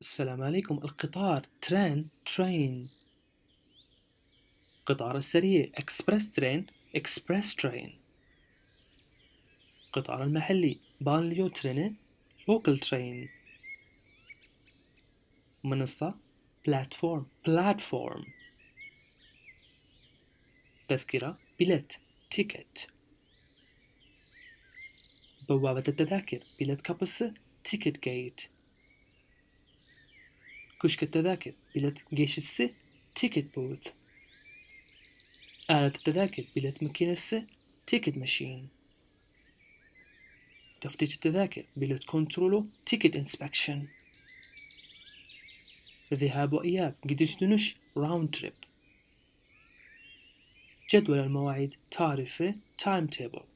السلام عليكم القطار ترين ترين قطار السريع اكسبرس ترين اكسبرس ترين قطار المحلي بانليو ترين لوكال ترين منصة بلاتفورم بلاتفورم تذكرة بلت تيكت بوابة التذاكر بلت كابس تيكت جيت كشكت تذاكر بلت جيش السي تيكت بوث آلة التذاكر بلت مكين السي تيكت ماشين تفتيش التذاكر بلت كنترولو تيكت انسبكشن ذهاب وإياب قديش ننش راوند تريب جدول المواعيد تعرفه تايم تيبل